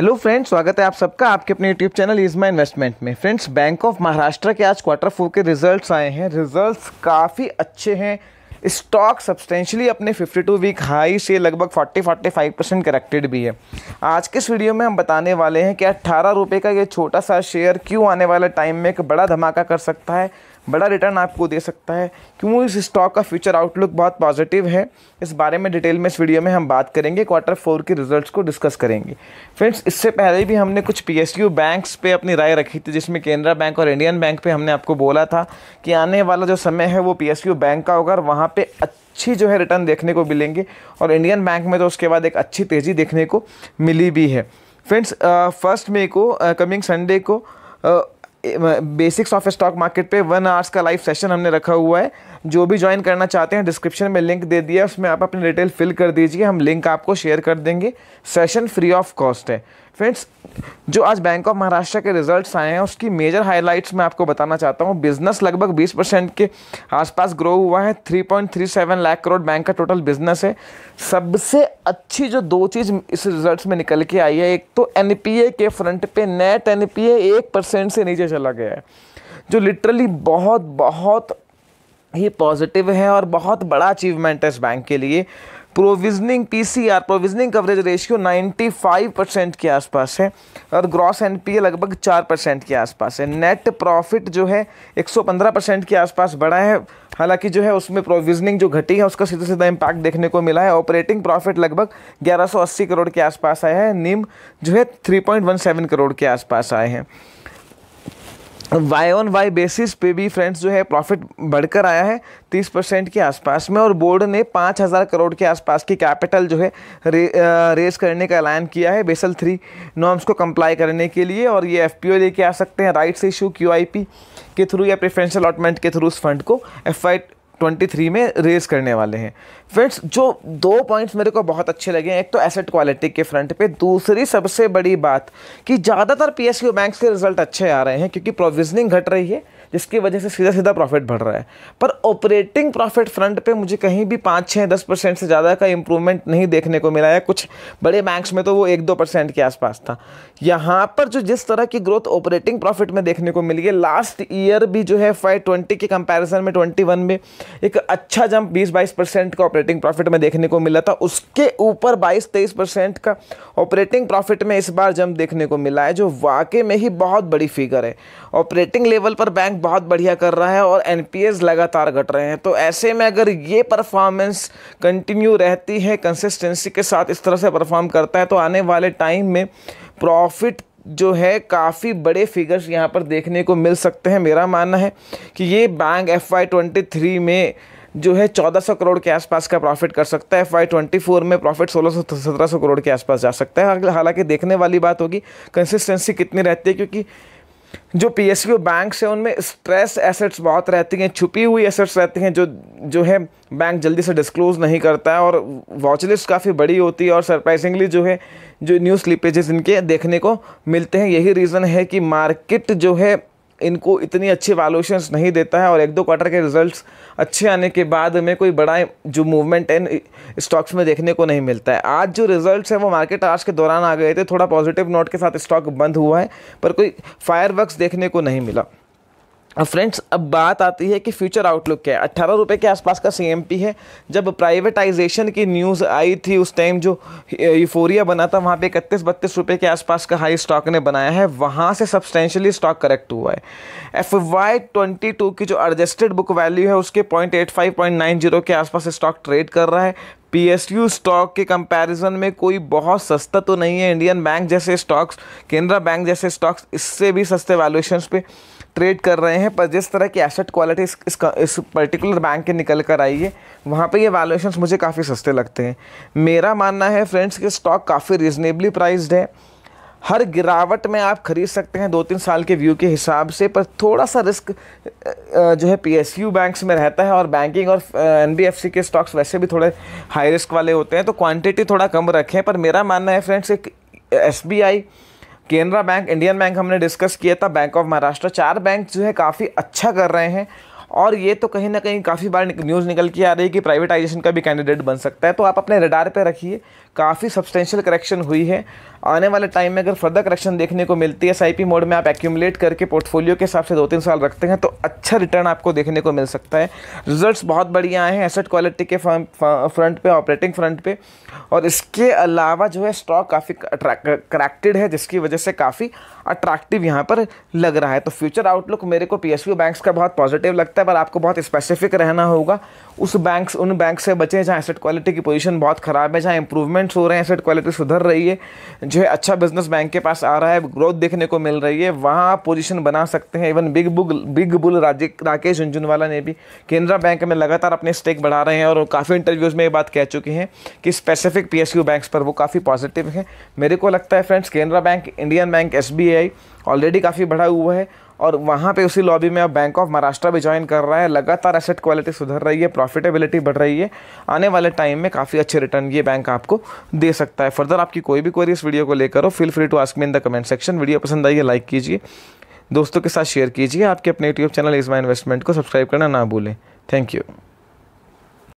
hello friends स्वागत है आप सबका आपके अपने YouTube channel is my investment में फ्रेंड्स बैंक ऑफ महाराष्ट्र के आज क्वार्टर फोर के रिजल्ट्स आए हैं रिजल्ट्स काफ़ी अच्छे हैं स्टॉक सब्सटेंशली अपने 52 वीक हाई से लगभग 40-45 परसेंट करेक्टेड भी है आज के इस वीडियो में हम बताने वाले हैं कि अट्ठारह रुपये का ये छोटा सा शेयर क्यों आने वाले टाइम में एक बड़ा धमाका कर सकता है बड़ा रिटर्न आपको दे सकता है क्यों इस स्टॉक का फ्यूचर आउटलुक बहुत पॉजिटिव है इस बारे में डिटेल में इस वीडियो में हम बात करेंगे क्वार्टर फोर के रिजल्ट्स को डिस्कस करेंगे फ्रेंड्स इससे पहले भी हमने कुछ पी एस यू बैंक्स पे अपनी राय रखी थी जिसमें केनरा बैंक और इंडियन बैंक पे हमने आपको बोला था कि आने वाला जो समय है वो पी एस यू बैंक का होगा और वहाँ पर अच्छी जो है रिटर्न देखने को मिलेंगे और इंडियन बैंक में तो उसके बाद एक अच्छी तेज़ी देखने को मिली भी है फ्रेंड्स फर्स्ट मे को कमिंग संडे को बेसिक्स ऑफ स्टॉक मार्केट पे वन आवर्स का लाइव सेशन हमने रखा हुआ है जो भी ज्वाइन करना चाहते हैं डिस्क्रिप्शन में लिंक दे दिया उसमें आप अपनी डिटेल फिल कर दीजिए हम लिंक आपको शेयर कर देंगे सेशन फ्री ऑफ कॉस्ट है फ्रेंड्स जो आज बैंक ऑफ महाराष्ट्र के रिजल्ट्स आए हैं उसकी मेजर हाइलाइट्स मैं आपको बताना चाहता हूँ बिजनेस लगभग 20 परसेंट के आसपास ग्रो हुआ है 3.37 लाख करोड़ बैंक का टोटल बिजनेस है सबसे अच्छी जो दो चीज़ इस रिजल्ट्स में निकल के आई है एक तो एन के फ्रंट पे नेट एन एक परसेंट से नीचे चला गया है जो लिटरली बहुत बहुत ही पॉजिटिव है और बहुत बड़ा अचीवमेंट है इस बैंक के लिए provisioning PCR provisioning coverage ratio 95 percent के आसपास है और ग्रॉस एनपीए लगभग 4 परसेंट के आसपास है नेट प्रॉफिट जो है 115 परसेंट के आसपास बढ़ा है हालांकि जो है उसमें प्रोविजनिंग जो घटी है उसका सीधा सीधा इम्पैक्ट देखने को मिला है ऑपरेटिंग प्रॉफिट लगभग 1180 करोड़ के आसपास आया है निम जो है 3.17 करोड़ के आसपास आए हैं वाई ऑन वाई बेसिस पे भी फ्रेंड्स जो है प्रॉफिट बढ़कर आया है 30 परसेंट के आसपास में और बोर्ड ने 5000 करोड़ के आसपास की कैपिटल जो है रे, रेस करने का ऐलान किया है बेसल थ्री नॉर्म्स को कंप्लाई करने के लिए और ये एफ लेके आ सकते हैं राइट्स इशू क्यू के थ्रू या प्रेफरेंशियल अलॉटमेंट के थ्रू उस फंड को एफ 2023 में रेस करने वाले हैं फ्रेंड्स जो दो पॉइंट्स मेरे को बहुत अच्छे लगे हैं एक तो एसेट क्वालिटी के फ्रंट पे दूसरी सबसे बड़ी बात कि ज़्यादातर पी एस बैंक्स के रिजल्ट अच्छे आ रहे हैं क्योंकि प्रोविजनिंग घट रही है जिसकी वजह से सीधा सीधा प्रॉफिट बढ़ रहा है पर ऑपरेटिंग प्रॉफिट फ्रंट पे मुझे कहीं भी पाँच छः दस परसेंट से ज़्यादा का इम्प्रूवमेंट नहीं देखने को मिला है कुछ बड़े बैंक्स में तो वो एक दो परसेंट के आसपास था यहाँ पर जो जिस तरह की ग्रोथ ऑपरेटिंग प्रॉफिट में देखने को मिली है लास्ट ईयर भी जो है फाइव ट्वेंटी के कंपेरिजन में ट्वेंटी में एक अच्छा जंप 20-22 परसेंट का ऑपरेटिंग प्रॉफिट में देखने को मिला था उसके ऊपर 22-23 परसेंट का ऑपरेटिंग प्रॉफिट में इस बार जंप देखने को मिला है जो वाकई में ही बहुत बड़ी फिगर है ऑपरेटिंग लेवल पर बैंक बहुत बढ़िया कर रहा है और एन लगातार घट रहे हैं तो ऐसे में अगर ये परफॉर्मेंस कंटिन्यू रहती है कंसिस्टेंसी के साथ इस तरह से परफॉर्म करता है तो आने वाले टाइम में प्रॉफिट जो है काफ़ी बड़े फिगर्स यहाँ पर देखने को मिल सकते हैं मेरा मानना है कि ये bank F Y twenty three में जो है 1400 करोड़ के आसपास का प्रॉफिट कर सकता है एफ वाई ट्वेंटी फोर में प्रॉफिट सोलह सौ सत्रह सौ करोड़ के आसपास जा सकता है हालांकि देखने वाली बात होगी कंसिस्टेंसी कितनी रहती है क्योंकि जो पी एस यू बैंक्स हैं उनमें स्ट्रेस एसेट्स बहुत रहती हैं छुपी हुई एसेट्स रहती हैं जो जो है बैंक जल्दी से डिस्क्लोज नहीं करता है और वॉचलिस्ट काफ़ी बड़ी होती है और सरप्राइजिंगली जो है जो न्यू स्लीपेजेस इनके देखने को मिलते हैं यही रीज़न है कि मार्केट जो है इनको इतनी अच्छी वैल्यूशंस नहीं देता है और एक दो क्वार्टर के रिजल्ट्स अच्छे आने के बाद में कोई बड़ा जो मूवमेंट है स्टॉक्स में देखने को नहीं मिलता है आज जो रिजल्ट्स हैं वो मार्केट आज के दौरान आ गए थे थोड़ा पॉजिटिव नोट के साथ स्टॉक बंद हुआ है पर कोई फायर देखने को नहीं मिला फ्रेंड्स अब बात आती है कि फ्यूचर आउटलुक क्या है अट्ठारह रुपये के आसपास का सी है जब प्राइवेटाइजेशन की न्यूज़ आई थी उस टाइम जो यूफोरिया बना था वहाँ पे इकतीस बत्तीस रुपये के आसपास का हाई स्टॉक ने बनाया है वहाँ से सब्सटेंशली स्टॉक करेक्ट हुआ है एफ वाई ट्वेंटी टू की जो एडजस्टेड बुक वैल्यू है उसके point eight five point nine zero के आसपास स्टॉक ट्रेड कर रहा है पी एस यू स्टॉक के कंपैरिजन में कोई बहुत सस्ता तो नहीं है इंडियन बैंक जैसे स्टॉक्स केनरा बैंक जैसे स्टॉक्स इससे भी सस्ते वैल्यूएशंस पे ट्रेड कर रहे हैं पर जिस तरह की एसेट क्वालिटी इस इस, इस पर्टिकुलर बैंक के निकल कर आई है वहाँ पे ये वैल्यूएशंस मुझे काफ़ी सस्ते लगते हैं मेरा मानना है फ्रेंड्स कि स्टॉक काफ़ी रिजनेबली प्राइज्ड है हर गिरावट में आप खरीद सकते हैं दो तीन साल के व्यू के हिसाब से पर थोड़ा सा रिस्क जो है पीएसयू बैंक्स में रहता है और बैंकिंग और एनबीएफसी के स्टॉक्स वैसे भी थोड़े हाई रिस्क वाले होते हैं तो क्वांटिटी थोड़ा कम रखें पर मेरा मानना है फ्रेंड्स एक as Canara bank Indian bank हमने डिस्कस किया था बैंक ऑफ महाराष्ट्र चार बैंक जो है काफ़ी अच्छा कर रहे हैं और ये तो कहीं ना कहीं काफ़ी बार न्यूज़ निकल के आ रही है कि प्राइवेटाइजेशन का भी कैंडिडेट बन सकता है तो आप अपने रडार पे रखिए काफ़ी सब्सटेंशियल करेक्शन हुई है आने वाले टाइम में अगर फर्दर करेक्शन देखने को मिलती है एस मोड में आप एक्यूमलेट करके पोर्टफोलियो के हिसाब से दो तीन साल रखते हैं तो अच्छा रिटर्न आपको देखने को मिल सकता है रिजल्ट्स बहुत बढ़िया आए हैं एसेट क्वालिटी के फ्रंट पे ऑपरेटिंग फ्रंट पे और इसके अलावा जो है स्टॉक काफ़ी करेक्टेड है जिसकी वजह से काफ़ी अट्रैक्टिव यहाँ पर लग रहा है तो फ्यूचर आउटलुक मेरे को पी एस यू बैंक्स का बहुत पॉजिटिव लगता है पर आपको बहुत स्पेसिफिक रहना होगा उस बैंक्स उन बैंक से बचें जहाँ एसेट क्वालिटी की पोजिशन बहुत ख़राब है जहाँ इंप्रूवमेंट इम्प्रूवमेंट्स हो रहे हैं एसेट क्वालिटी सुधर रही है जो है अच्छा बिजनेस बैंक के पास आ रहा है ग्रोथ देखने को मिल रही है वहाँ आप पोजिशन बना सकते हैं even big book big bull Rakesh Jhunjhunwala ने भी केनरा बैंक में लगातार अपने स्टेक बढ़ा रहे हैं और काफ़ी इंटरव्यूज़ में ये बात कह चुके हैं कि स्पेसिफिक पी एस पर वो काफ़ी पॉजिटिव हैं मेरे को लगता है friends Canara bank Indian bank as already काफ़ी बढ़ा हुआ है और वहाँ पे उसी लॉबी में अब बैंक ऑफ महाराष्ट्र भी ज्वाइन कर रहा है लगातार एसेट क्वालिटी सुधर रही है प्रॉफिटेबिलिटी बढ़ रही है आने वाले टाइम में काफ़ी अच्छे रिटर्न ये बैंक आपको दे सकता है फर्दर आपकी कोई भी क्वेरी इस वीडियो को लेकर हो feel free to ask me in the comment section video पसंद आई है लाइक कीजिए दोस्तों के साथ शेयर कीजिए आपके अपने यूट्यूब चैनल इस माई इन्वेस्टमेंट को सब्सक्राइब करना ना भूलें थैंक यू